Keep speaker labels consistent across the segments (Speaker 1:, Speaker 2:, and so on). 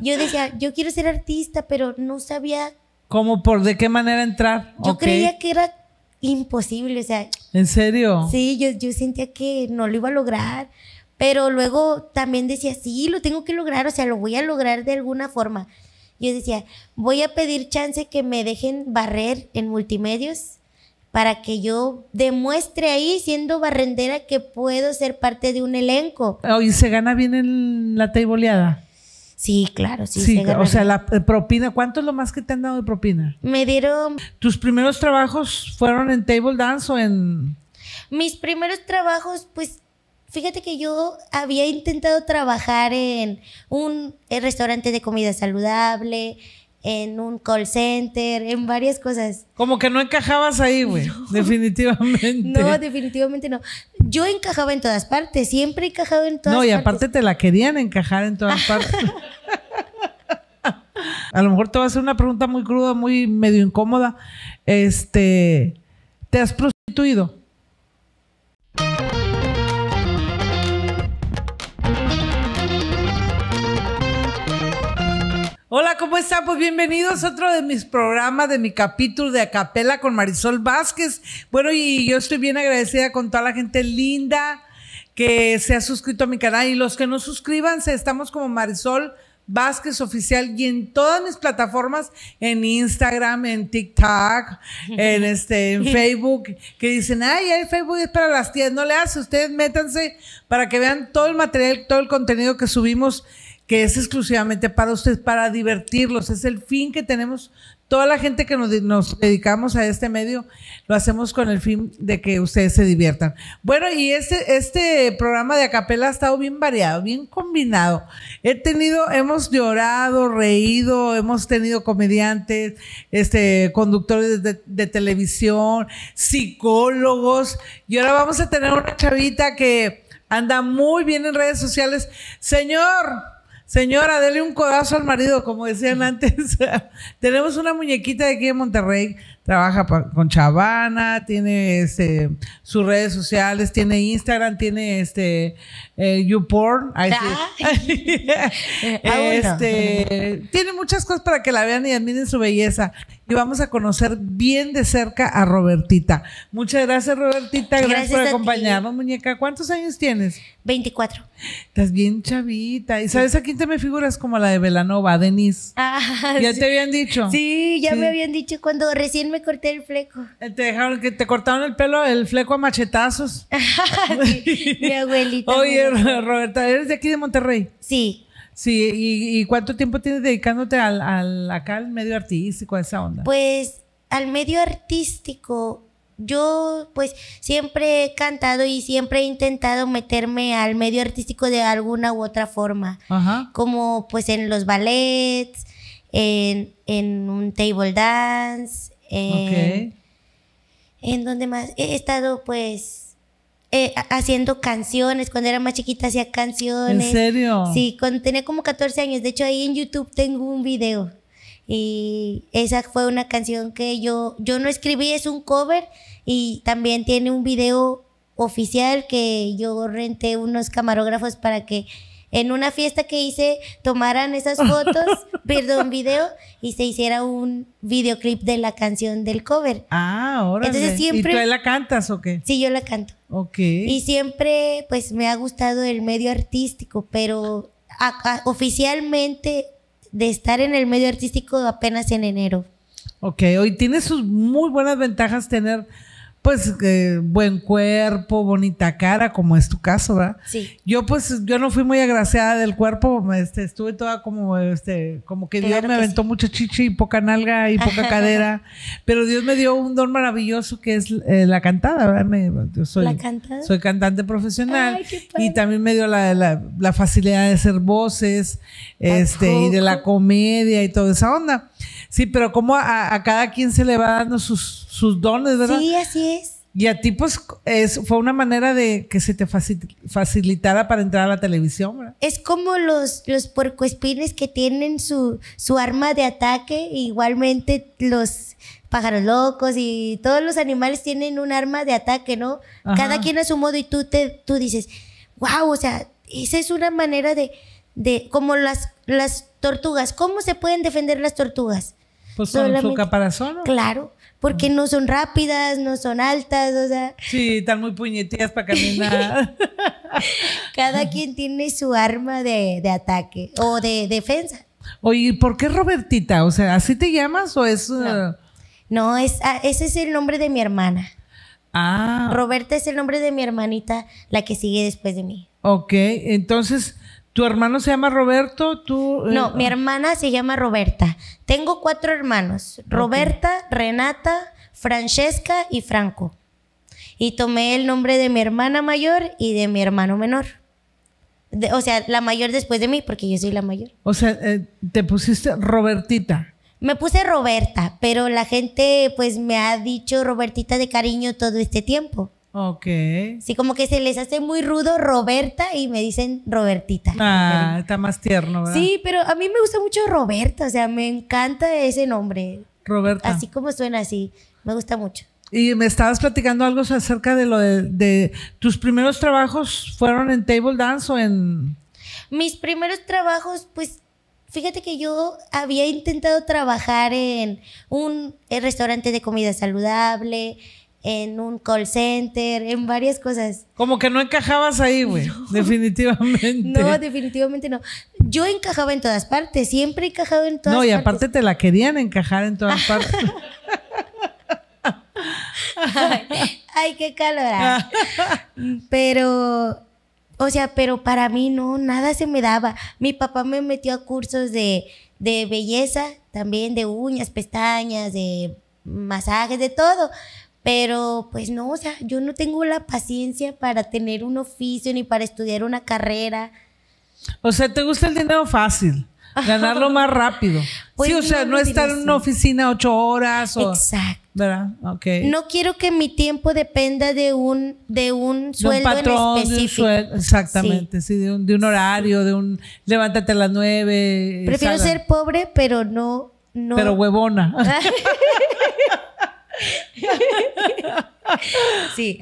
Speaker 1: Yo decía, yo quiero ser artista, pero no sabía.
Speaker 2: ¿Cómo? ¿Por de qué manera entrar? Yo creía
Speaker 1: que era imposible, o sea.
Speaker 2: ¿En serio?
Speaker 1: Sí, yo, yo sentía que no lo iba a lograr, pero luego también decía, sí, lo tengo que lograr, o sea, lo voy a lograr de alguna forma. Yo decía, voy a pedir chance que me dejen barrer en multimedios para que yo demuestre ahí, siendo barrendera, que puedo ser parte de un elenco. ¿Y se gana bien en la teiboleada? Sí, claro, sí. Sí, o sea,
Speaker 2: la eh, propina, ¿cuánto es lo más que te han dado de propina? Me dieron... ¿Tus primeros trabajos fueron en table dance o en...? Mis primeros trabajos, pues,
Speaker 1: fíjate que yo había intentado trabajar en un eh, restaurante de comida saludable, en un call center, en varias cosas.
Speaker 2: Como que no encajabas ahí, güey. Definitivamente. No,
Speaker 1: definitivamente no. Yo encajaba en todas partes, siempre he encajado en todas partes. No, y
Speaker 2: aparte te la querían encajar en todas partes. a lo mejor te va a hacer una pregunta muy cruda, muy medio incómoda. Este, ¿te has prostituido? Hola, ¿cómo están? Pues bienvenidos a otro de mis programas, de mi capítulo de Acapela con Marisol Vázquez. Bueno, y yo estoy bien agradecida con toda la gente linda que se ha suscrito a mi canal y los que no suscriban, estamos como Marisol Vázquez Oficial y en todas mis plataformas, en Instagram, en TikTok, en, este, en Facebook, que dicen, ay, el Facebook es para las tías, no le hace, ustedes métanse para que vean todo el material, todo el contenido que subimos que es exclusivamente para ustedes, para divertirlos. Es el fin que tenemos. Toda la gente que nos, dedicamos a este medio lo hacemos con el fin de que ustedes se diviertan. Bueno, y este, este programa de Acapela ha estado bien variado, bien combinado. He tenido, hemos llorado, reído, hemos tenido comediantes, este, conductores de televisión, psicólogos. Y ahora vamos a tener una chavita que anda muy bien en redes sociales. Señor, Señora, dele un codazo al marido, como decían antes. Tenemos una muñequita de aquí en Monterrey trabaja con Chavana, tiene este, sus redes sociales, tiene Instagram, tiene este eh, YouPorn, ahí sí. Ah. Ah, este, tiene muchas cosas para que la vean y admiren su belleza. Y vamos a conocer bien de cerca a Robertita. Muchas gracias, Robertita. Gracias, por acompañarnos, muñeca. ¿Cuántos años tienes? 24. Estás bien chavita. ¿Y sabes a quién te me figuras como la de Velanova, Denise? Ah, ya te habían dicho. Sí, ya me habían
Speaker 1: dicho cuando recién me corté el fleco.
Speaker 2: Te dejaron que te cortaron el pelo, el fleco a machetazos. mi abuelita. Oye, Roberta, ¿eres de aquí de Monterrey? Sí. Sí, ¿y, cuánto tiempo tienes dedicándote al, acá al medio artístico, a esa onda? Pues al medio
Speaker 1: artístico, yo pues siempre he cantado y siempre he intentado meterme al medio artístico de alguna u otra forma. Ajá. Como pues en los ballets, en, en, un table dance, eh, en donde más he estado pues eh, haciendo canciones. Cuando era más chiquita hacía canciones. ¿En serio? Sí, cuando tenía como 14 años. De hecho ahí en YouTube tengo un video. Y esa fue una canción que yo, yo no escribí, es un cover y también tiene un video oficial que yo renté unos camarógrafos para que en una fiesta que hice tomaran esas fotos, perdón, video, y se hiciera un videoclip de la canción del cover.
Speaker 2: Ah, ahora. Entonces siempre... ¿Y tú la cantas o qué? Sí, yo la canto. Ok. Y
Speaker 1: siempre pues me ha gustado el medio artístico, pero oficialmente de estar en el medio artístico apenas en enero.
Speaker 2: Ok, hoy tiene sus muy buenas ventajas tener pues eh, buen cuerpo, bonita cara, como es tu caso, ¿verdad? Sí. Yo pues yo no fui muy agraciada del cuerpo, este, estuve toda como este como que Dios me aventó mucho chichi y poca nalga y poca cadera, pero Dios me dio un don maravilloso que es eh, la cantada, ¿verdad? yo soy soy cantante profesional y también me dio la, facilidad de hacer voces, este y de la comedia y toda esa onda. Sí, pero como a, cada quien se le va dando sus, sus dones, ¿verdad? Sí, así es. Y a ti, pues, fue una manera de que se te facilitara para entrar a la televisión, ¿verdad?
Speaker 1: Es como los, los puercoespines que tienen su, su arma de ataque, igualmente los pájaros locos y todos los animales tienen un arma de ataque, ¿no? Cada quien a su modo y tú, te, tú dices, wow, o sea, esa es una manera de, de como las, las tortugas, ¿cómo se pueden defender las tortugas? Pues son su
Speaker 2: caparazón.
Speaker 1: Claro, porque no son rápidas, no son altas, o sea.
Speaker 2: Sí, están muy puñeteadas para caminar.
Speaker 1: Cada quien tiene su arma de, ataque o de defensa. Oye, ¿por qué Robertita? O sea, ¿así te llamas o es.? No, eh? es, ah, ese es el nombre de mi hermana. Ah. Roberta es el nombre de mi hermanita, la que sigue
Speaker 2: después de mí. Ok, entonces ¿Tu hermano se llama Roberto? ¿Tú, eh, No, mi
Speaker 1: hermana se llama Roberta. Tengo
Speaker 2: cuatro hermanos, Roberta, Renata,
Speaker 1: Francesca y Franco. Y tomé el nombre de mi hermana mayor y de mi hermano menor. o sea, la mayor después de mí, porque yo soy la mayor.
Speaker 2: O sea, eh, te pusiste Robertita.
Speaker 1: Me puse Roberta, pero la gente pues me ha dicho Robertita de cariño todo este tiempo. Ok. Sí, como que se les hace muy rudo Roberta y me dicen Robertita.
Speaker 2: Ah, está más tierno, ¿verdad?
Speaker 1: Sí, pero a mí me gusta mucho Roberta, o sea, me encanta ese nombre. Roberta. Así
Speaker 2: como suena así, me gusta mucho. Y me estabas platicando algo acerca de lo de, de tus primeros trabajos fueron en table dance o en... Mis primeros trabajos, pues Fíjate
Speaker 1: que yo había intentado trabajar en un eh, restaurante de comida saludable, en un call center, en varias cosas.
Speaker 2: Como que no encajabas ahí, güey. Definitivamente. No,
Speaker 1: definitivamente no. Yo encajaba en todas partes, siempre he encajado en todas partes. No, y
Speaker 2: aparte te la querían encajar en todas partes.
Speaker 1: ay, ay, qué calor. Pero, o sea, pero para mí no, nada se me daba. Mi papá me metió a cursos de, de belleza, también de uñas, pestañas, de masajes, de todo pero pues no, o sea, yo no tengo la paciencia para tener un oficio ni para estudiar una carrera.
Speaker 2: O sea, ¿te gusta el dinero fácil? Ganarlo más rápido. Pues sí, o sea, no, estar en una oficina ocho horas. O, Exacto. ¿Verdad? No
Speaker 1: quiero que mi tiempo dependa de un, de un sueldo patrón, sueldo, exactamente,
Speaker 2: sí, de, un, horario, de un levántate a las nueve. Prefiero ser
Speaker 1: pobre, pero no, no. Pero
Speaker 2: huevona. sí.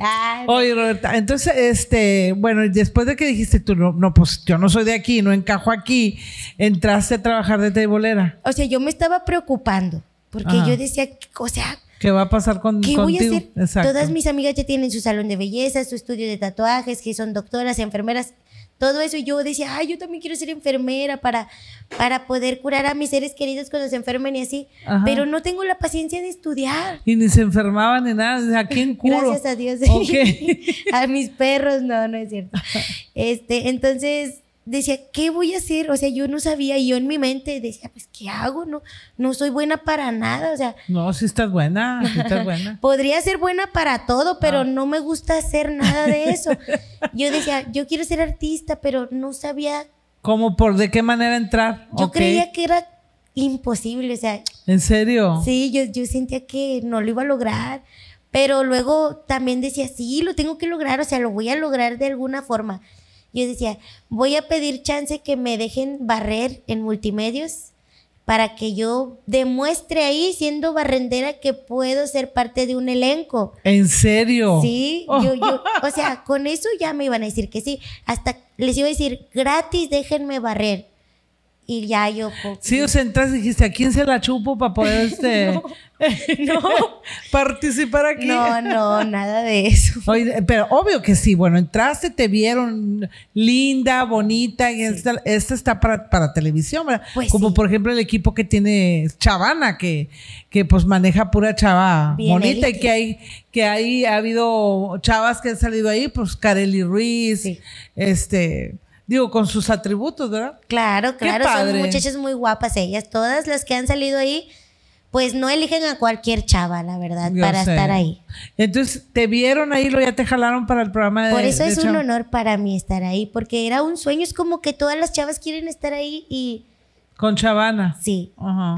Speaker 2: Oye, Roberta, entonces, este, bueno, después de que dijiste tú, no, no, pues yo no soy de aquí, no encajo aquí, entraste a trabajar de tribolera.
Speaker 1: O sea, yo me estaba preocupando, porque yo decía, o sea,
Speaker 2: ¿Qué va a pasar con ¿Qué contigo? voy a hacer? Todas mis
Speaker 1: amigas ya tienen su salón de belleza, su estudio de tatuajes, que son doctoras, enfermeras todo eso. Y yo decía, ay, yo también quiero ser enfermera para, para poder curar a mis seres queridos cuando se enfermen y así. Pero no tengo la paciencia de estudiar.
Speaker 2: Y ni se enfermaban ni nada. ¿A quién curo? Gracias a Dios.
Speaker 1: a mis perros, no, no es cierto. Este, entonces decía, ¿qué voy a hacer? O sea, yo no sabía, y yo en mi mente decía, pues, ¿qué hago? No, no soy buena para nada, o sea.
Speaker 2: No, si estás buena, estás buena.
Speaker 1: podría ser buena para todo, pero ah. no me gusta hacer nada de eso. yo decía, yo quiero ser artista, pero no sabía.
Speaker 2: ¿Cómo, por de qué manera entrar? Yo creía
Speaker 1: que era imposible, o sea.
Speaker 2: ¿En serio? Sí,
Speaker 1: yo, yo sentía que no lo iba a lograr. Pero luego también decía, sí, lo tengo que lograr, o sea, lo voy a lograr de alguna forma. Yo decía, voy a pedir chance que me dejen barrer en multimedios para que yo demuestre ahí, siendo barrendera, que puedo ser parte de un elenco.
Speaker 2: ¿En serio? Sí,
Speaker 1: yo, yo, o sea, con eso ya me iban a decir que sí. Hasta les iba a decir, gratis, déjenme barrer y ya yo...
Speaker 2: Sí, o sea, entraste y dijiste, ¿a quién se la chupo para poder este, participar aquí? No, no, nada de eso. pero obvio que sí, bueno, entraste, te vieron linda, bonita, y esta, está para, televisión, ¿verdad? Pues como por ejemplo el equipo que tiene Chavana, que, que pues maneja pura chava bonita y que hay, que hay, ha habido chavas que han salido ahí, pues Kareli Ruiz, este digo, con sus atributos, ¿verdad? Claro, claro, son muchachas
Speaker 1: muy guapas ellas. Todas las que han salido ahí, pues no eligen a cualquier chava, la verdad, para estar ahí.
Speaker 2: Entonces, te vieron ahí, lo ya te jalaron para el programa de Por eso es un
Speaker 1: honor para mí estar ahí, porque era un sueño, es como que todas las chavas quieren estar ahí y con Chavana. Sí.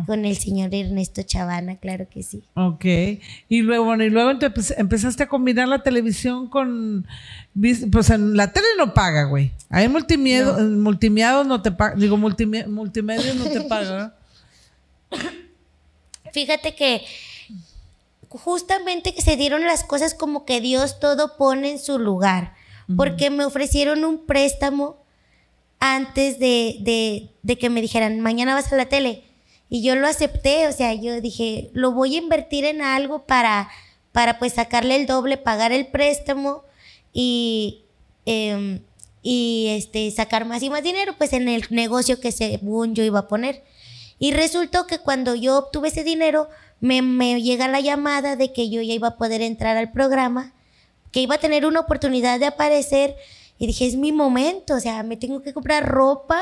Speaker 1: Con el señor Ernesto Chavana, claro que sí.
Speaker 2: Ok. Y luego, y luego empezaste a combinar la televisión con. Pues en la tele no paga, güey. Hay multimiedo, no. Eh, no te paga. Digo, multimedia, no te paga.
Speaker 1: Fíjate que justamente que se dieron las cosas como que Dios todo pone en su lugar. Porque me ofrecieron un préstamo antes de, de, que me dijeran, mañana vas a la tele. Y yo lo acepté, o sea, yo dije, lo voy a invertir en algo para, para pues sacarle el doble, pagar el préstamo y, em, y este, sacar más y más dinero pues en el negocio que según yo iba a poner. Y resultó que cuando yo obtuve ese dinero, me, me llega la llamada de que yo ya iba a poder entrar al programa, que iba a tener una oportunidad de aparecer y dije, es mi momento, o sea, me tengo que comprar ropa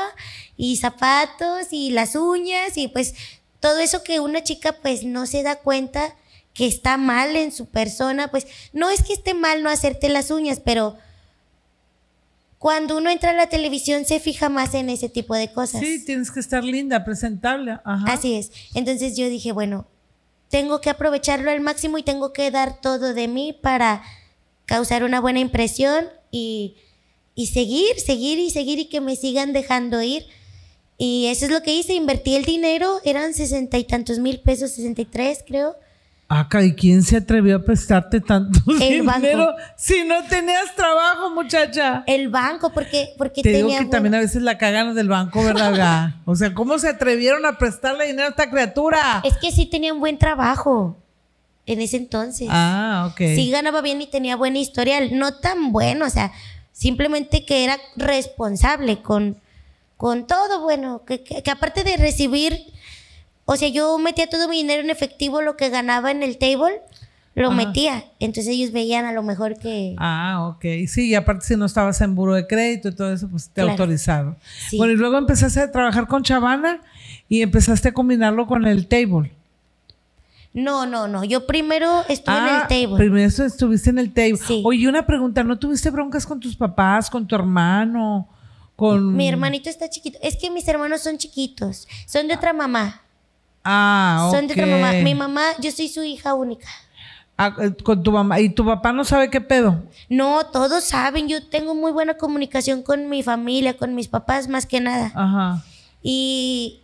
Speaker 1: y zapatos y las uñas y pues todo eso que una chica pues no se da cuenta que está mal en su persona, pues no es que esté mal no hacerte las uñas, pero cuando uno entra a la televisión se fija más en ese tipo de cosas. Sí, tienes que estar linda, presentable. Así es. Entonces yo dije, bueno, tengo que aprovecharlo al máximo y tengo que dar todo de mí para causar una buena impresión y y seguir, seguir y seguir y que me sigan dejando ir. Y eso es lo que hice, invertí el dinero, eran sesenta y tantos mil pesos, sesenta y tres, creo.
Speaker 2: Acá, ¿y quién se atrevió a prestarte tanto el dinero si no tenías trabajo, muchacha? El banco, porque, porque Te tenía digo que también a veces la cagan del banco, ¿verdad? o sea, ¿cómo se atrevieron a prestarle dinero a esta criatura? Es que sí tenía un buen trabajo en ese entonces.
Speaker 1: Ah, ok. Sí ganaba bien y tenía buen historial. No tan bueno, o sea, simplemente que era responsable con, con todo, bueno, que, que, aparte de recibir, o sea, yo metía todo mi dinero en efectivo, lo que ganaba en el table,
Speaker 2: lo metía.
Speaker 1: Entonces ellos veían a lo mejor que...
Speaker 2: Ah, ok. Sí, y aparte si no estabas en buro de crédito y todo eso, pues te Bueno, y luego empezaste a trabajar con Chavana y empezaste a combinarlo con el table. No, no, no. Yo primero estuve en el ah, table. Primero estuviste en el table. Oye, una pregunta, ¿no tuviste broncas con tus papás, con tu hermano? Con... Mi hermanito
Speaker 1: está chiquito. Es que mis hermanos son chiquitos. Son de otra mamá.
Speaker 2: Ah, Son de otra mamá. Mi
Speaker 1: mamá, yo soy su hija única.
Speaker 2: Ah, eh, con tu mamá. ¿Y tu papá no sabe qué pedo?
Speaker 1: No, todos saben. Yo tengo muy buena comunicación con mi familia, con mis papás, más que nada. Ajá. Y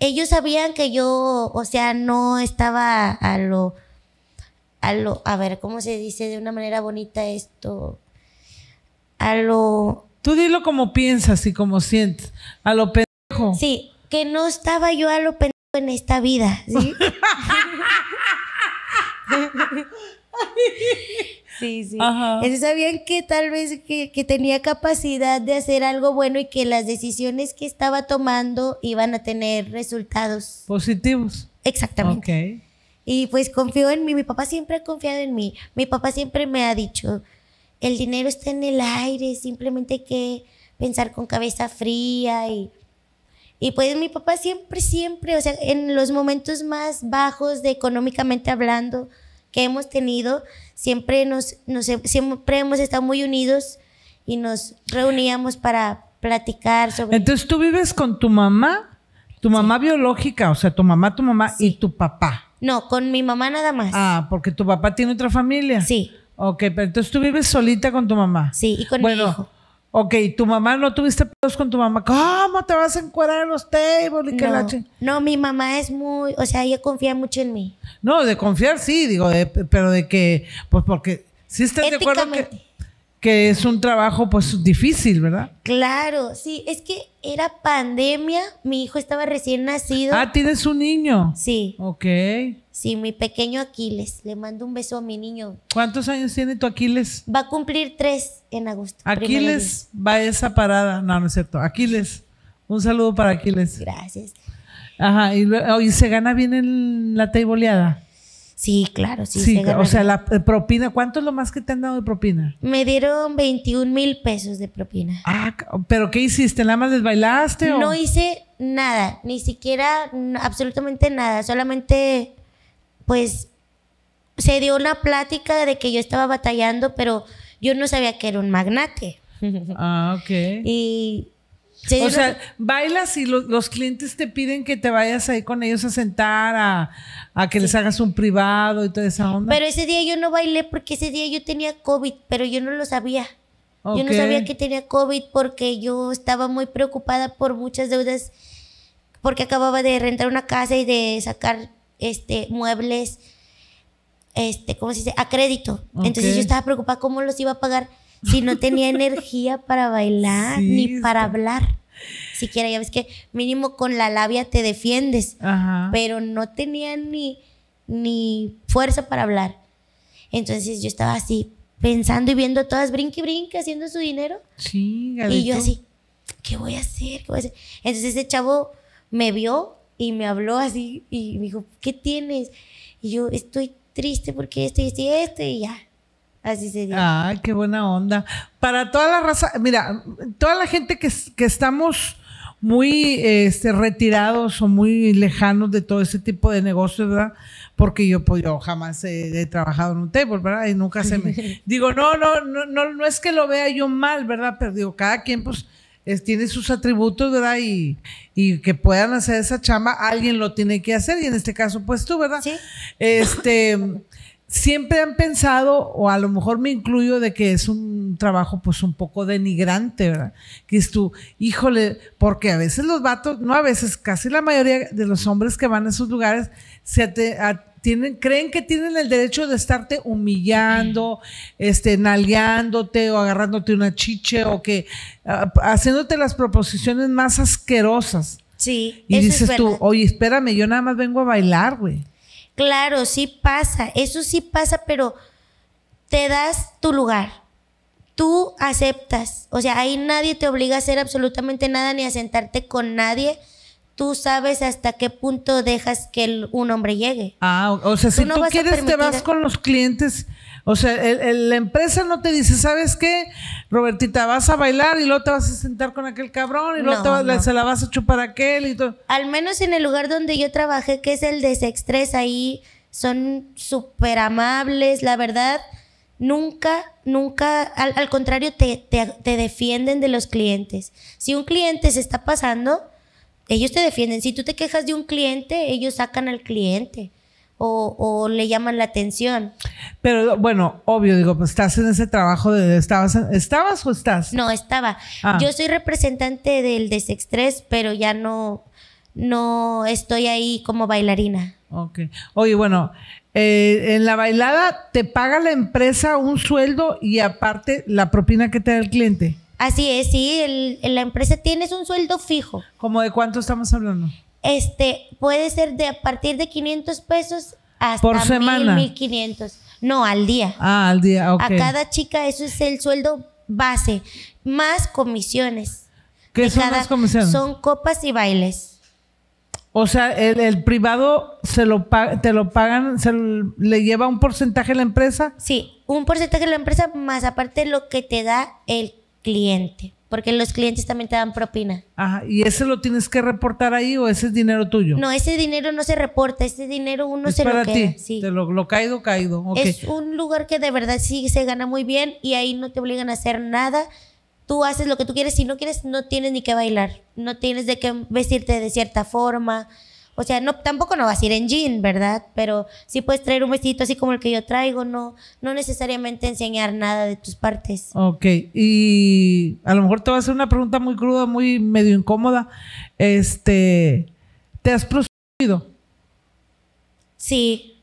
Speaker 1: ellos sabían que yo, o sea, no estaba a lo, a lo, a ver, ¿cómo se dice de una manera bonita esto?
Speaker 2: A lo... Tú dilo como piensas y como sientes, a lo pendejo. Sí, que no estaba yo a lo pendejo en esta vida, ¿sí? Sí, sí. Ellos
Speaker 1: sabían que tal vez que, tenía capacidad de hacer algo bueno y que las decisiones que estaba tomando iban a tener resultados positivos. Exactamente. Y pues confío en mí. Mi papá siempre ha confiado en mí. Mi papá siempre me ha dicho, el dinero está en el aire, simplemente hay que pensar con cabeza fría y... Y pues mi papá siempre, siempre, o sea, en los momentos más bajos de económicamente hablando que hemos tenido, siempre, nos, siempre hemos estado muy unidos y nos reuníamos para platicar sobre...
Speaker 2: Entonces tú vives con tu mamá, tu mamá biológica, o sea, tu mamá, tu mamá y tu papá. No, con mi mamá nada más. Ah, porque tu papá tiene otra familia. Sí. Ok, pero entonces tú vives solita con tu mamá. Sí, y con mi hijo. Ok, tu mamá no tuviste pedos con tu mamá. ¿Cómo te vas a encuadrar en los tables? Y que no, no, mi mamá es muy. O sea, ella confía mucho en mí. No, de confiar sí, digo, pero de que. Pues porque. si estás de acuerdo que que es un trabajo pues difícil, ¿verdad?
Speaker 1: Claro, sí, es que era pandemia, mi hijo estaba recién nacido. Ah, tienes un niño. Sí. Ok. Sí, mi pequeño Aquiles, le mando un beso a mi niño. ¿Cuántos años tiene tu Aquiles? Va a cumplir tres en agosto. Aquiles
Speaker 2: va a esa parada, no, no es cierto. Aquiles, un saludo para Aquiles. Gracias. Ajá, y, se gana bien en la teiboleada. Sí, claro, sí. Sí, o sea, la eh, propina, ¿cuánto es lo más que te han dado de propina? Me dieron 21 mil pesos de propina. Ah, pero ¿qué hiciste? ¿Nada más desbailaste? No hice
Speaker 1: nada, ni siquiera absolutamente nada, solamente pues se dio una plática de que yo estaba batallando, pero yo no sabía que era un magnate.
Speaker 2: Ah, ok. Y o sea, bailas y los clientes te piden que te vayas ahí con ellos a sentar, a, que les hagas un privado y toda esa onda. Pero ese día
Speaker 1: yo no bailé porque ese día yo tenía COVID, pero yo no lo sabía. Yo no sabía que tenía COVID porque yo estaba muy preocupada por muchas deudas, porque acababa de rentar una casa y de sacar este, muebles, este, ¿cómo se dice? A crédito. Entonces yo estaba preocupada cómo los iba a pagar si no tenía energía para bailar ni para hablar. Siquiera, ya ves que mínimo con la labia te defiendes, pero no tenía ni, ni fuerza para hablar. Entonces yo estaba así, pensando y viendo todas brinque y brinque haciendo su dinero. Sí, Y yo así, ¿qué voy a hacer? ¿Qué voy a hacer? Entonces ese chavo me vio y me habló así y me dijo, ¿qué tienes? Y yo, estoy triste porque esto y esto
Speaker 2: y esto y ya. Así sería. Ay, qué buena onda. Para toda la raza, mira, toda la gente que, estamos muy este, retirados o muy lejanos de todo ese tipo de negocios, ¿verdad? Porque yo, pues, jamás he, trabajado en un table, ¿verdad? Y nunca se me... Digo, no, no, no, no, es que lo vea yo mal, ¿verdad? Pero digo, cada quien, pues, tiene sus atributos, ¿verdad? Y, y, que puedan hacer esa chamba, alguien lo tiene que hacer, y en este caso, pues tú, ¿verdad? Sí. Este siempre han pensado, o a lo mejor me incluyo, de que es un trabajo pues un poco denigrante, ¿verdad? Que es tú, híjole, porque a veces los vatos, no a veces, casi la mayoría de los hombres que van a esos lugares se te, tienen, creen que tienen el derecho de estarte humillando, este, naleándote o agarrándote una chiche o que ah, haciéndote las proposiciones más asquerosas. Sí. Y dices tú, oye, espérame, yo nada más vengo a bailar, güey.
Speaker 1: Claro, sí pasa, eso sí pasa, pero te das tu lugar. Tú aceptas, o sea, ahí nadie te obliga a hacer absolutamente nada ni a sentarte con nadie. Tú sabes hasta qué punto dejas que un hombre llegue.
Speaker 2: Ah, o sea, si no tú quieres te vas con los clientes. O sea, la empresa no te dice, ¿sabes qué? Robertita, vas a bailar y luego te vas a sentar con aquel cabrón y luego se la vas a chupar a aquel y todo. Al menos en el lugar
Speaker 1: donde yo trabajé, que es el de Sextres, ahí son súper amables, la verdad. Nunca, nunca, al, contrario, te defienden de los clientes. Si un cliente se está pasando, ellos te defienden. Si tú te quejas de un cliente, ellos sacan al cliente o, le llaman la atención.
Speaker 2: Pero bueno, obvio, digo, pues estás en ese trabajo de... ¿Estabas, estabas o estás?
Speaker 1: No, estaba. Ah. Yo soy representante del desextrés, pero ya no, no
Speaker 2: estoy ahí como bailarina. Ok. Oye, bueno, eh, en la bailada te paga la empresa un sueldo y aparte la propina que te da el cliente. Así es, sí, En la empresa tienes un sueldo fijo. ¿Cómo de cuánto estamos hablando? Este,
Speaker 1: puede ser de a partir de 500 pesos por semana. No,
Speaker 2: al día. Ah, al día, ok. A cada
Speaker 1: chica eso es el sueldo base, más
Speaker 2: comisiones. ¿Qué son las comisiones? Son copas y bailes. O sea, el, privado se lo te lo pagan, se le lleva un porcentaje a la empresa. Sí, un porcentaje a la empresa más aparte lo que te da el cliente
Speaker 1: porque los clientes también te dan propina.
Speaker 2: Ajá, ¿y ese lo tienes que reportar ahí o ese es dinero tuyo? No,
Speaker 1: ese dinero no se reporta, ese dinero uno se lo queda. Ti.
Speaker 2: Sí. Te lo, caído, caído. Es un
Speaker 1: lugar que de verdad sí se gana muy bien y ahí no te obligan a hacer nada. Tú haces lo que tú quieres, si no quieres no tienes ni que bailar, no tienes de qué vestirte de cierta forma. O sea, no, tampoco no vas a ir en jean, ¿verdad? Pero sí puedes traer un vestidito así como el que yo traigo, no,
Speaker 2: no necesariamente enseñar nada de tus partes. Ok, y a lo mejor te va a hacer una pregunta muy cruda, muy medio incómoda. Este, ¿te has prostituido? Sí.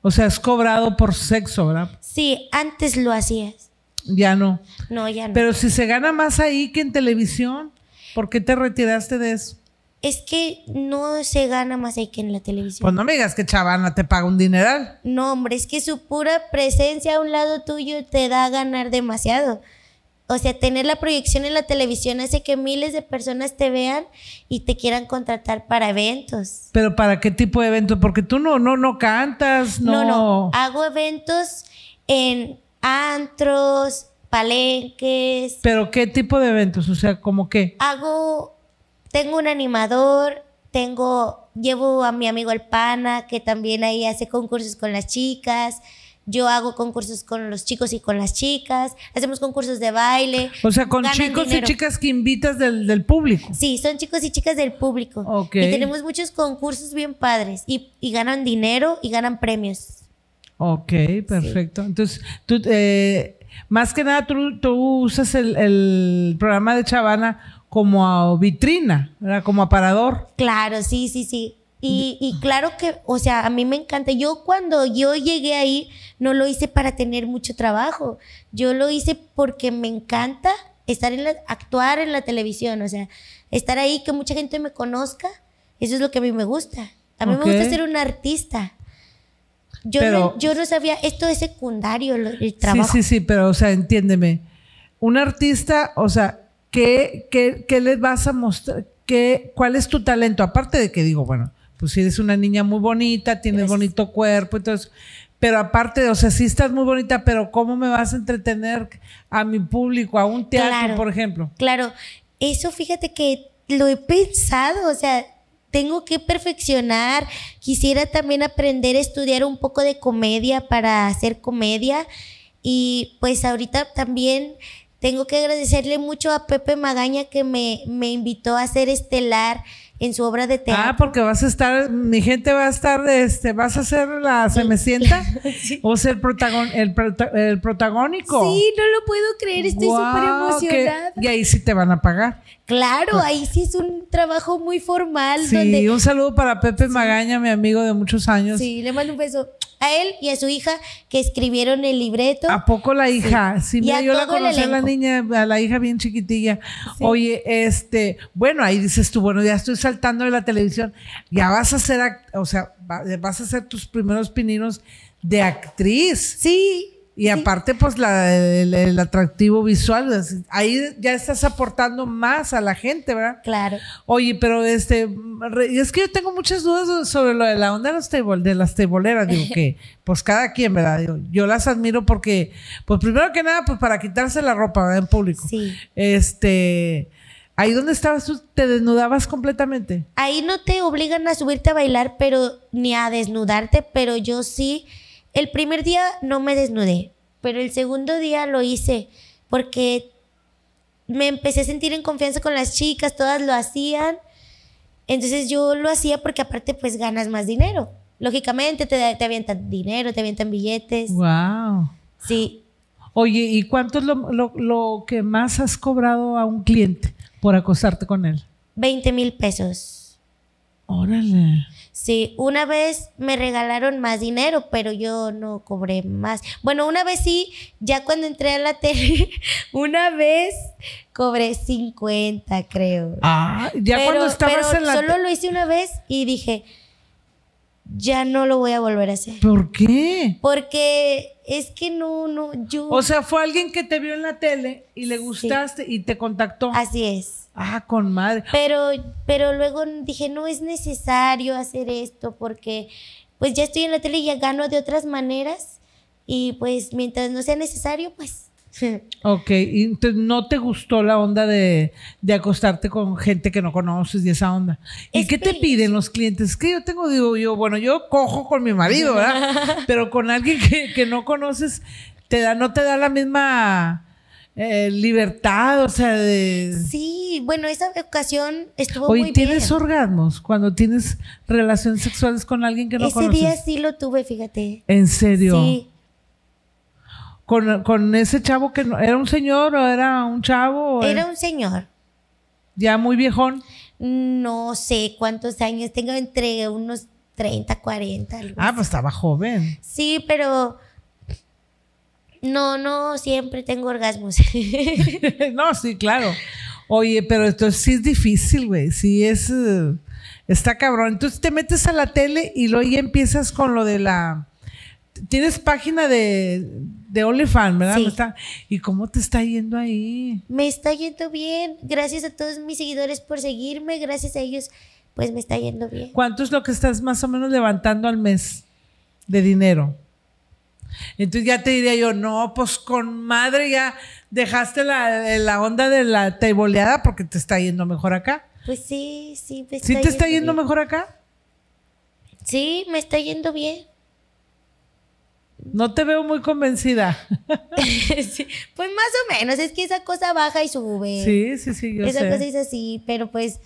Speaker 2: O sea, has cobrado por sexo, ¿verdad?
Speaker 1: Sí, antes lo hacías. Ya no. No, ya no. Pero
Speaker 2: si se gana más ahí que en televisión, ¿por qué te retiraste de eso? es que no se
Speaker 1: gana más ahí que en la televisión. Pues no me digas que Chavana te paga un dineral. No, hombre, es que su pura presencia a un lado tuyo te da a ganar demasiado. O sea, tener la proyección en la televisión hace que miles de personas te vean y te quieran contratar para eventos.
Speaker 2: Pero para qué tipo de eventos? Porque tú no no no cantas, no. No, no.
Speaker 1: Hago eventos en antros, palenques.
Speaker 2: ¿Pero qué tipo de eventos? O sea, ¿cómo qué?
Speaker 1: Hago tengo un animador, tengo, llevo a mi amigo el pana, que también ahí hace concursos con las chicas. Yo hago concursos con los chicos y con las chicas. Hacemos concursos de baile. O sea, con chicos y chicas que invitas del, público. Sí, son chicos y chicas del público. Y tenemos muchos concursos bien padres. Y, ganan dinero y ganan premios.
Speaker 2: Ok, perfecto. Entonces, tú, eh, más que nada, tú, usas el, el programa de Chavana como a vitrina, ¿verdad? Como aparador. Claro, sí, sí, sí.
Speaker 1: Y, claro que, o sea, a mí me encanta. Yo cuando yo llegué ahí, no lo hice para tener mucho trabajo. Yo lo hice porque me encanta estar en actuar en la televisión, o sea, estar ahí, que mucha gente me conozca. Eso es lo que a mí me gusta. A mí me gusta ser un artista. Yo, no, yo no sabía, esto es secundario, el trabajo. Sí, sí,
Speaker 2: sí, pero, o sea, entiéndeme. Un artista, o sea, ¿qué, les vas a mostrar? ¿Qué, ¿Cuál es tu talento? Aparte de que digo, bueno, pues si eres una niña muy bonita, tienes bonito cuerpo, entonces, pero aparte, o sea, si estás muy bonita, pero ¿cómo me vas a entretener a mi público, a un teatro, por ejemplo? Claro, eso fíjate que lo he pensado, o sea, tengo que
Speaker 1: perfeccionar, quisiera también aprender a estudiar un poco de comedia para hacer comedia y pues ahorita también tengo que agradecerle mucho a Pepe Magaña que me, me invitó a ser estelar en su obra de teatro. Ah, porque vas a
Speaker 2: estar, mi gente va a estar, este, vas a ser la me o ser el, el, protagónico. Sí, no
Speaker 1: lo puedo creer, estoy súper emocionada. y
Speaker 2: ahí sí te van a pagar. Claro, ah. ahí sí es un trabajo muy formal. Sí, un saludo para Pepe Magaña, mi amigo de muchos años. Sí, le mando un beso él y a su hija que escribieron el libreto. ¿A poco la hija? Sí, mira, yo la conocí a la niña, a la hija bien chiquitilla. Oye, este, bueno, ahí dices tú, bueno, ya estoy saltando de la televisión, ya vas a ser, o sea, vas a hacer tus primeros pininos de actriz. Sí. Y aparte, pues la, el, atractivo visual, ahí ya estás aportando más a la gente, ¿verdad? Claro. Oye, pero este, es que yo tengo muchas dudas sobre lo de la onda de, las teboleras, digo que, pues cada quien, ¿verdad? Yo, las admiro porque, pues primero que nada, pues para quitarse la ropa en público. Sí. Este, Ahí donde estabas tú, te desnudabas completamente. Ahí no te obligan a
Speaker 1: subirte a bailar, pero ni a desnudarte, pero yo sí el primer día no me desnudé, pero el segundo día lo hice porque me empecé a sentir en confianza con las chicas, todas lo hacían. Entonces yo lo hacía porque aparte pues ganas más dinero. Lógicamente te, te avientan dinero, te avientan billetes.
Speaker 2: ¡Wow! Sí. Oye, ¿y cuánto es lo, que más has cobrado a un cliente por acostarte con él? 20 mil pesos. Órale.
Speaker 1: Sí, una vez me regalaron más dinero, pero yo no cobré más. Bueno, una vez sí, ya cuando entré a la tele, una vez cobré 50, creo.
Speaker 2: Ah, ya cuando estabas en la Solo lo
Speaker 1: hice una vez y dije,
Speaker 2: ya no lo voy a volver a hacer. ¿Por qué? Porque es que no, no, yo. O sea, fue alguien que te vio en la tele y le gustaste y te contactó. Así es. Ah, con madre. Pero, pero luego dije, no es necesario
Speaker 1: hacer esto porque pues ya estoy en la tele y ya gano de otras maneras y
Speaker 2: pues mientras no sea necesario, pues Ok, entonces no te gustó la onda de, acostarte con gente que no conoces y esa onda. ¿Y qué te piden los clientes? que yo tengo, digo yo, bueno, yo cojo con mi marido, ¿verdad? Pero con alguien que, no conoces, te da, no te da la misma... Eh, libertad, o sea, Sí,
Speaker 1: bueno, esa ocasión estuvo Hoy tienes
Speaker 2: orgasmos cuando tienes relaciones sexuales con alguien que no conoces. Ese día
Speaker 1: sí lo tuve, fíjate.
Speaker 2: ¿En serio? Sí con, ese chavo que no, era un señor o era un chavo. era, un
Speaker 1: señor. Ya muy viejón. No sé cuántos años, tengo entre unos 30, 40. ah, pues
Speaker 2: estaba joven.
Speaker 1: Sí, pero
Speaker 2: no, no siempre tengo orgasmos. no, sí, claro. Oye, pero esto sí es difícil, güey. Sí es. Eh, está cabrón. Entonces te metes a la tele y luego ya empiezas con lo de la Tienes página de, de OnlyFans, ¿verdad? ¿Y cómo te está yendo ahí? Me está yendo
Speaker 1: bien. Gracias a todos mis seguidores por seguirme. Gracias a ellos, pues me está yendo bien.
Speaker 2: ¿Cuánto es lo que estás más o menos levantando al mes de dinero? Entonces ya te diría yo, no, pues con madre ya dejaste la, onda de la teboleada porque te está yendo mejor acá.
Speaker 1: Pues sí, sí, ¿Sí te está yendo mejor acá? Sí, me está
Speaker 2: yendo bien. No te veo muy convencida. pues
Speaker 1: más o menos, es que esa cosa baja y sube. Sí, sí, sí, yo esa cosa es así, pero pues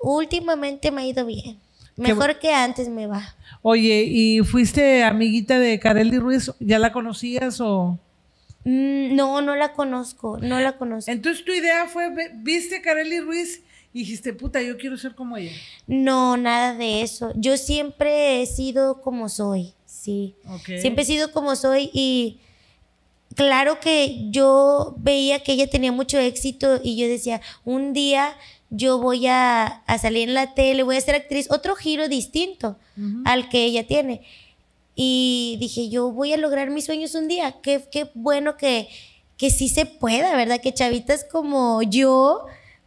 Speaker 1: últimamente me ha ido bien.
Speaker 2: Mejor que antes me va. Oye, ¿y fuiste amiguita de Carely Ruiz? ¿Ya la conocías o...? Mm, no, no la conozco, no la conozco. Entonces tu idea fue, viste a Carelli Ruiz y dijiste, puta, yo quiero ser como ella. No, nada
Speaker 1: de eso. Yo siempre he sido como soy. Siempre he sido como soy y claro que yo veía que ella tenía mucho éxito y yo decía, un día yo voy a, a salir en la tele, voy a ser actriz, otro giro distinto al que ella tiene. Y dije, yo voy a lograr mis sueños un día, qué, qué bueno que, que sí se pueda, ¿verdad? Que chavitas como yo,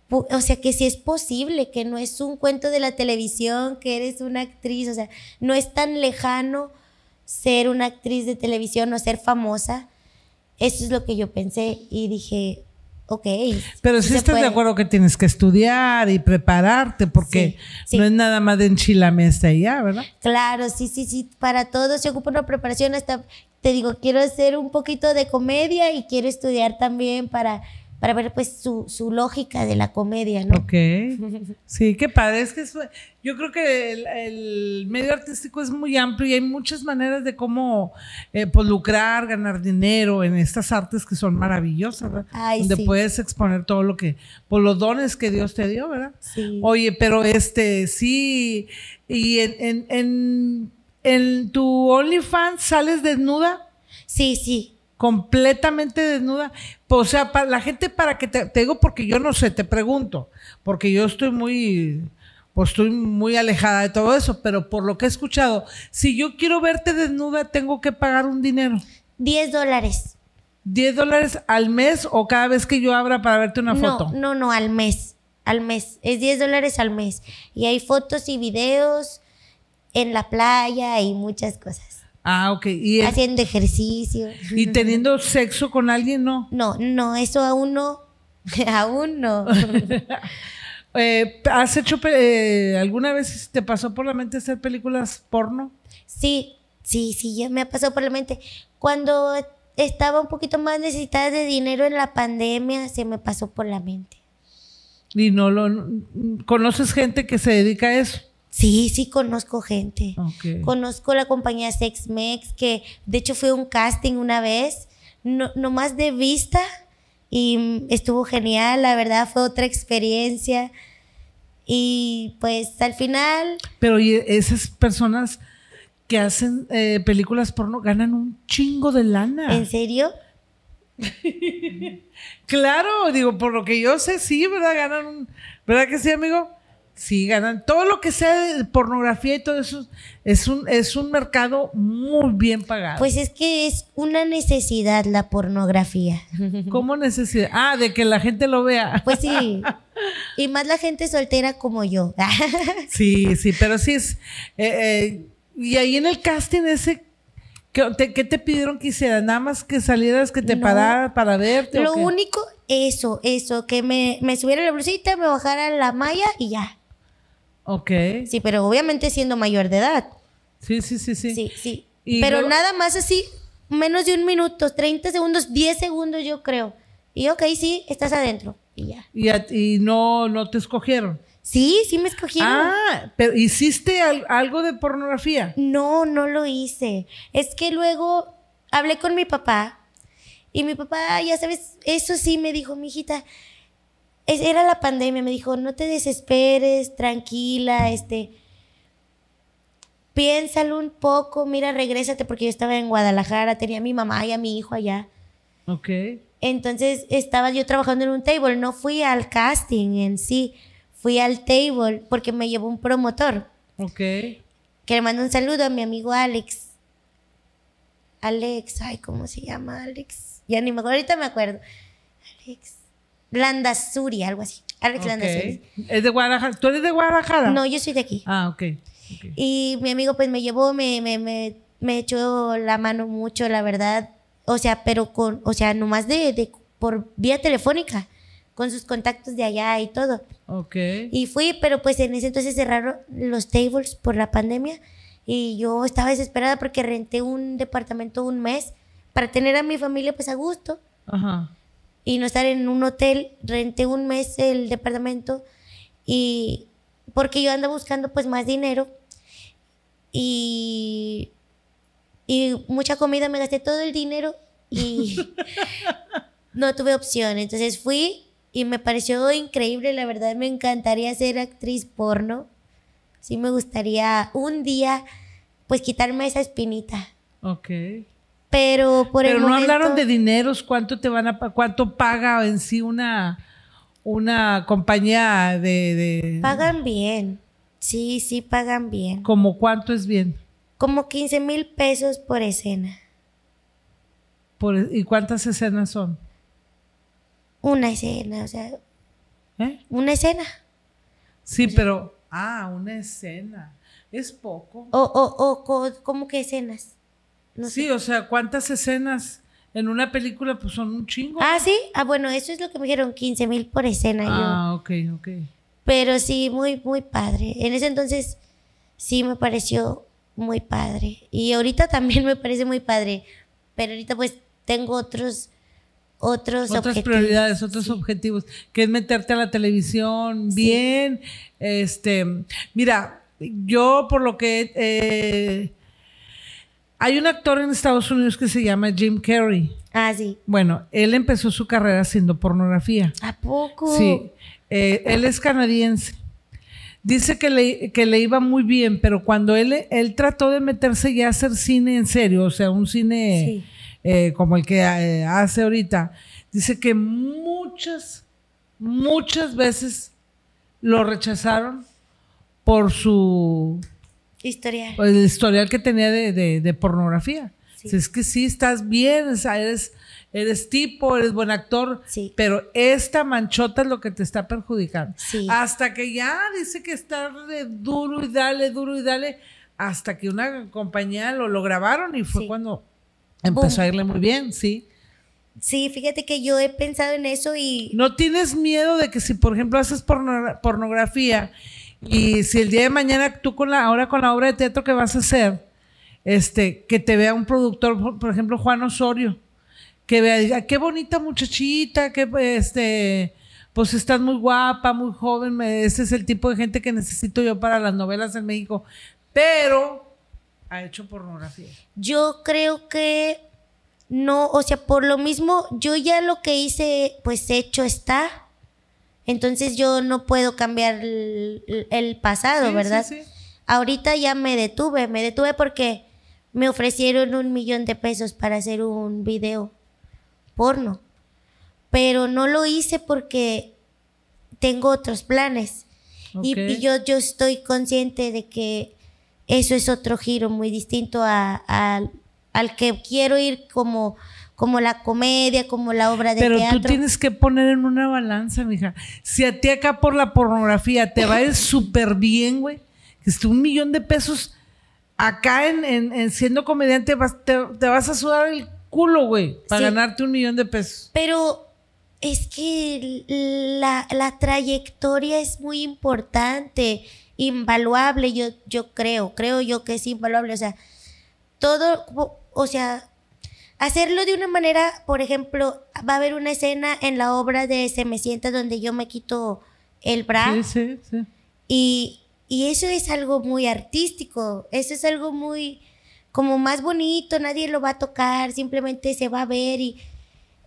Speaker 1: o sea, que sí es posible, que no es un cuento de la televisión, que eres una actriz, o sea, no es tan lejano ser una actriz de televisión o ser famosa. Eso es lo que yo pensé y dije, ok. Pero si estás de
Speaker 2: acuerdo que tienes que estudiar y prepararte porque no es nada más de enchilame y ya, ¿verdad?
Speaker 1: Claro, sí, sí, sí. Para todo se ocupa una preparación hasta, te digo, quiero hacer un poquito de comedia y quiero estudiar también para para ver pues su,
Speaker 2: su lógica de la comedia, ¿no? Ok. Sí, qué padre. Es que yo creo que el, medio artístico es muy amplio y hay muchas maneras de cómo eh, pues, lucrar, ganar dinero en estas artes que son maravillosas, ¿verdad? Ay, Donde puedes exponer todo lo que, por pues, los dones que Dios te dio, ¿verdad? Sí. Oye, pero este, sí, y en, en, en tu OnlyFans sales desnuda. Sí, sí completamente desnuda. O sea, la gente para que te, te, digo porque yo no sé, te pregunto, porque yo estoy muy, pues, estoy muy alejada de todo eso, pero por lo que he escuchado, si yo quiero verte desnuda, tengo que pagar un dinero. 10 dólares. 10 dólares al mes o cada vez que yo abra para verte una foto.
Speaker 1: No, no, al mes, al mes. Es 10 dólares al mes. Y hay fotos y videos en la playa y muchas cosas.
Speaker 2: Ah, ok. Haciendo ejercicio. ¿Y teniendo sexo con alguien, no? No, no, eso aún no. aún no. Eh, ¿Has hecho, eh, alguna vez te pasó por la mente hacer películas porno? Sí, sí, sí, ya me ha pasado por la mente.
Speaker 1: Cuando estaba un poquito más necesitada de dinero en la pandemia, se me pasó por la mente.
Speaker 2: ¿Y no lo conoces gente que se dedica a eso? Sí,
Speaker 1: sí, conozco gente. Conozco la compañía Sex Mex, que de hecho fue un casting una vez, no, nomás de vista, y estuvo genial,
Speaker 2: la verdad fue otra experiencia. Y pues al final... Pero esas personas que hacen eh, películas porno ganan un chingo de lana. ¿En serio? claro, digo, por lo que yo sé, sí, ¿verdad? Ganan un... ¿Verdad que sí, amigo? Sí, ganan. Todo lo que sea de pornografía y todo eso es un, es un mercado muy bien pagado. Pues es
Speaker 1: que es una necesidad la pornografía. ¿Cómo
Speaker 2: necesidad? Ah, de que la gente lo vea. Pues sí. Y más la gente soltera como yo. Sí, sí, pero sí es. Eh, eh, y ahí en el casting ese. ¿Qué te, te pidieron que hiciera? ¿Nada más que salieras, que te parara para verte? Lo único, eso, eso, que
Speaker 1: me, me subiera la blusita, me bajara la malla y ya.
Speaker 2: Ok. Sí, pero
Speaker 1: obviamente siendo mayor de edad. Sí, sí, sí, sí. Sí, sí. Pero nada más así, menos de un minuto, 30 segundos, 10 segundos yo creo. Y ok, sí, estás adentro.
Speaker 2: Y ya. ¿Y, no, no te escogieron? Sí, sí me escogieron. Ah, pero ¿hiciste algo de pornografía? No, no lo hice. Es que luego
Speaker 1: hablé con mi papá y mi papá, ya sabes, eso sí me dijo, mi hijita, era la pandemia, me dijo, no te desesperes, tranquila, este, piénsalo un poco, mira, regrésate, porque yo estaba en Guadalajara, tenía a mi mamá y a mi hijo allá. Ok. Entonces estaba yo trabajando en un table, no fui al casting en sí, fui al table porque me llevó un promotor.
Speaker 2: Ok. Que
Speaker 1: le mando un saludo a mi amigo Alex. Alex, ay, ¿cómo se llama Alex? Ya ni me acuerdo, ahorita me acuerdo. Alex. Landazuri, algo así. Alex
Speaker 2: ¿Es de Guadalajara? ¿Tú eres de Guadalajara? No, yo soy de aquí. Ah, ok. okay.
Speaker 1: Y mi amigo pues me llevó, me, me, me, echó la mano mucho, la verdad. O sea, pero con, o sea, nomás de, de por vía telefónica con sus contactos de allá y todo. Ok. Y fui, pero pues en ese entonces cerraron los tables por la pandemia y yo estaba desesperada porque renté un departamento un mes para tener a mi familia pues a gusto. Ajá y no estar en un hotel. Renté un mes el departamento y porque yo ando buscando pues más dinero y, y mucha comida, me gasté todo el dinero y no tuve opción. Entonces fui y me pareció increíble, la verdad me encantaría ser actriz porno. Sí me gustaría un día pues quitarme esa espinita. Ok. Pero
Speaker 2: por Pero no hablaron de dineros, cuánto te van a cuánto paga en sí una una compañía de,
Speaker 1: pagan bien. Sí, sí pagan
Speaker 2: bien. ¿Como cuánto es bien?
Speaker 1: Como 15 mil pesos por
Speaker 2: escena. ¿Y cuántas escenas son?
Speaker 1: Una escena, o sea. ¿Eh? Una escena. Sí, pero.
Speaker 2: Ah, una escena. Es poco. O,
Speaker 1: o, o, ¿cómo que escenas?
Speaker 2: sí, o sea, ¿cuántas escenas? En una película, pues son un chingo. Ah,
Speaker 1: sí. Ah, bueno, eso es lo que me dijeron, 15 mil por escena. Ah, ok, ok. Pero sí, muy, muy padre. En ese entonces sí me pareció muy padre. Y ahorita también me parece muy padre.
Speaker 2: Pero ahorita pues tengo otros, otros Otras prioridades, otros objetivos. Que es meterte a la televisión bien. Este, mira, yo por lo que... Eh, hay un actor en Estados Unidos que se llama Jim Carrey. Ah, sí. Bueno, él empezó su carrera haciendo pornografía. ¿A poco? Sí. Eh, él es canadiense. Dice que le, que le, iba muy bien, pero cuando él, él trató de meterse ya a hacer cine en serio, o sea, un cine eh, como el que eh, hace ahorita, dice que muchas, muchas veces lo rechazaron por su Historial. Pues el historial que tenía de, de, pornografía. Si es que sí, estás bien, eres, eres tipo, eres buen actor, sí. pero esta manchota es lo que te está perjudicando. Hasta que ya dice que está duro y dale, duro y dale, hasta que una compañía lo, lo grabaron y fue cuando empezó a irle muy bien, sí. Sí, fíjate que yo he pensado en eso y... ¿No tienes miedo de que si, por ejemplo, haces pornografía y si el día de mañana tú la, ahora con la obra de teatro que vas a hacer, este, que te vea un productor, por ejemplo, Juan Osorio, que vea, diga, qué bonita muchachita, que este, pues estás muy guapa, muy joven, ese es el tipo de gente que necesito yo para las novelas en México, pero ha hecho pornografía. Yo creo que
Speaker 1: no, o sea, por lo mismo, yo ya lo que hice, pues hecho está. Entonces yo no puedo cambiar el, pasado, ¿verdad? Ahorita ya me detuve, me detuve porque me ofrecieron un millón de pesos para hacer un video porno, pero no lo hice porque tengo otros planes y, yo, yo estoy consciente de que eso es otro giro muy distinto al que quiero ir como como la comedia, como la obra de teatro. Pero tú tienes
Speaker 2: que poner en una balanza, mija. Si a ti acá por la pornografía te va a ir súper bien, güey, que un millón de pesos acá en, en, siendo comediante te, vas a sudar el culo, güey, para ganarte un millón de pesos. Pero es que
Speaker 1: la, la trayectoria es muy importante, invaluable, yo, yo creo, creo yo que es invaluable. O sea, todo, o sea, Hacerlo de una manera, por ejemplo, va a haber una escena en la obra de Se me sienta donde yo me quito el bra. Y, eso es algo muy artístico, eso es algo muy como más bonito, nadie lo va a tocar, simplemente se va a ver y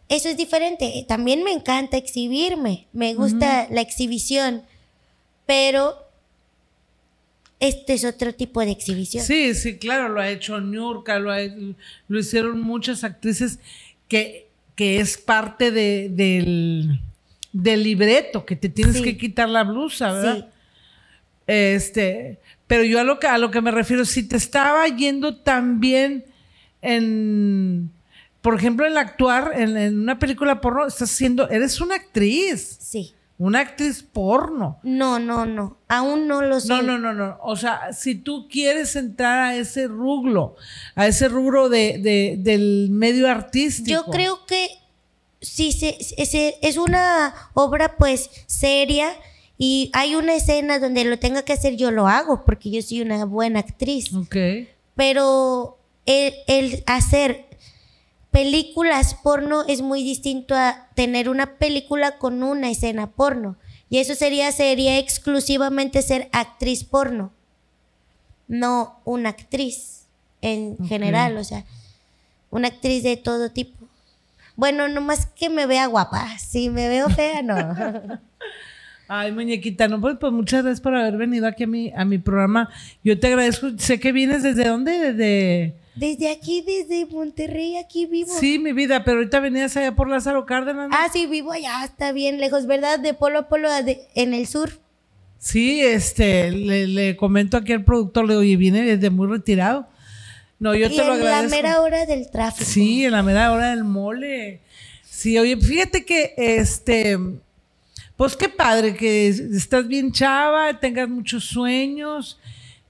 Speaker 1: eso es diferente. También me encanta exhibirme, me
Speaker 2: gusta la exhibición,
Speaker 1: pero este es
Speaker 2: otro tipo de exhibición. Sí, sí, claro, lo ha hecho Niurka, lo, ha, lo hicieron muchas actrices que, que es parte de, del, libreto, que te tienes que quitar la blusa, ¿verdad? Sí. Este, pero yo a lo que a lo que me refiero, si te estaba yendo también en por ejemplo, el actuar en, en una película porno, estás siendo, eres una actriz. Sí. Una actriz porno. No, no, no. Aún no lo sé. No, no, no, no. O sea, si tú quieres entrar a ese rublo, a ese rubro de, del medio artístico. Yo creo que sí, es una obra
Speaker 1: pues seria y hay una escena donde lo tenga que hacer, yo lo hago porque yo soy una buena actriz. Ok. Pero el, el hacer películas porno es muy distinto a tener una película con una escena porno. Y eso sería, sería exclusivamente ser actriz porno, no una actriz en general, o sea, una actriz de todo tipo. Bueno, nomás que me vea guapa, si me veo fea, no.
Speaker 2: Ay, muñequita, no, pues, pues, muchas gracias por haber venido aquí a mi, a mi programa. Yo te agradezco, sé que vienes desde dónde, desde... Desde aquí, desde Monterrey, aquí vivo. Sí, mi vida, pero ahorita venías allá por Lázaro Cárdenas. Ah,
Speaker 1: sí, vivo allá, está bien lejos, ¿verdad? De
Speaker 2: polo a polo, de, en el sur. Sí, este, le, comento aquí al productor, le digo, oye, viene desde muy retirado. No, yo te lo agradezco. En la mera hora del tráfico. Sí, en la mera hora del mole. Sí, oye, fíjate que este. Pues qué padre que estás bien chava, tengas muchos sueños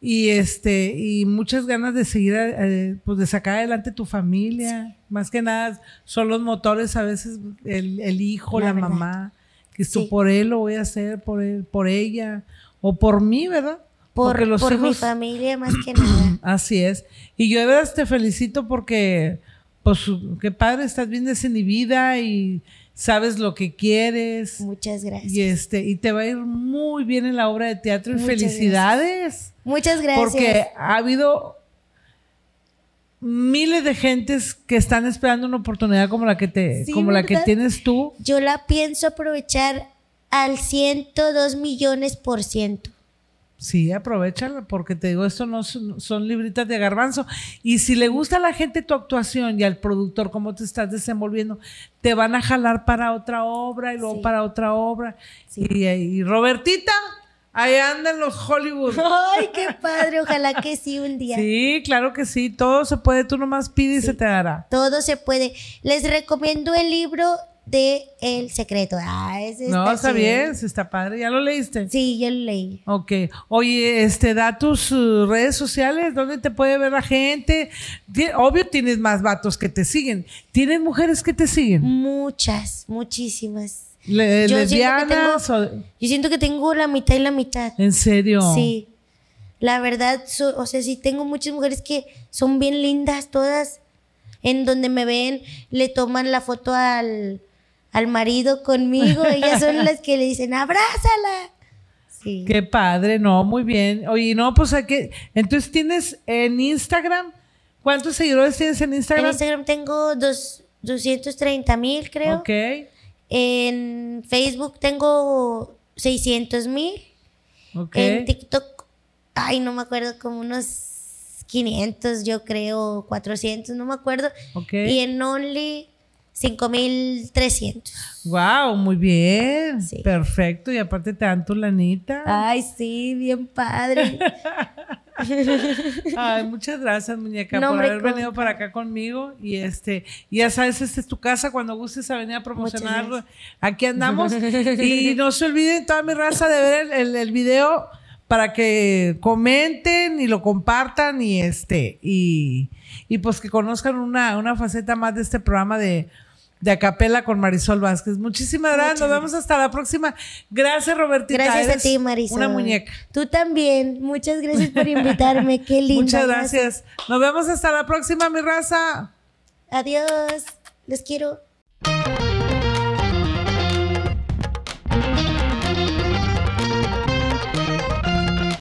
Speaker 2: y este y muchas ganas de seguir eh, pues de sacar adelante tu familia más que nada son los motores a veces el, hijo la, mamá que esto por él lo voy a hacer por él por ella o por mí verdad por, los por mi
Speaker 1: familia más que nada
Speaker 2: así es y yo de verdad te felicito porque pues qué padre estás bien desinhibida y sabes lo que quieres. Muchas gracias. Y este, y te va a ir muy bien en la obra de teatro y felicidades. Muchas gracias. Porque ha habido miles de gentes que están esperando una oportunidad como la que te, como la que tienes tú. Yo la pienso aprovechar
Speaker 1: al 102
Speaker 2: millones por ciento. Sí, aprovechala, porque te digo, esto no son, libritas de garbanzo. Y si le gusta a la gente tu actuación y al productor cómo te estás desenvolviendo, te van a jalar para otra obra y luego para otra obra. Y, Robertita, ahí andan los Hollywood. ¡Ay, qué padre! Ojalá que sí un día. Sí, claro que sí. Todo se puede. Tú nomás pides y se te dará. Todo se
Speaker 1: puede. Les recomiendo el libro de El Secreto. Ah, ese no, está, bien,
Speaker 2: está padre. ¿Ya lo leíste? Sí, ya lo leí. Ok. Oye, este, da tus uh, redes sociales, ¿dónde te puede ver la gente? Obvio tienes más vatos que te siguen. ¿Tienes mujeres que te siguen? Muchas, muchísimas. yo lesbianas siento
Speaker 1: Yo siento que tengo la mitad y la mitad. ¿En serio? Sí. La verdad, o sea, sí tengo muchas mujeres que son bien lindas todas. En donde me ven, le toman la foto al, al marido conmigo. Ellas son las que le dicen, abrázala.
Speaker 2: Sí. Qué padre, no, muy bien. Oye, no, pues aquí, entonces tienes en Instagram, ¿cuántos seguidores tienes en Instagram? En Instagram tengo
Speaker 1: dos, 230 mil, creo. Ok. En Facebook tengo 600 mil. Ok. En TikTok, ay, no me acuerdo, como unos 500, yo creo, 400, no me acuerdo. Ok. Y en Only 5.300.
Speaker 2: Wow, muy bien. Perfecto. Y aparte te dan tu Lanita. Ay, sí, bien padre. Ay, muchas gracias, muñeca, por haber venido para acá conmigo. Y este, ya sabes, esta es tu casa cuando gustes a venir a promocionar. Aquí andamos. y no se olviden toda mi raza de ver el, video para que comenten y lo compartan y este, y, pues que conozcan una, una faceta más de este programa de de Acapela con Marisol Vázquez. Muchísimas gracias. Nos vemos hasta la próxima. Gracias, Robertita. Gracias a ti, Marisol. Una muñeca. Tú también. Muchas gracias por invitarme. Qué lindo. Muchas gracias. Nos vemos hasta la próxima, mi raza. Adiós.
Speaker 1: Les quiero.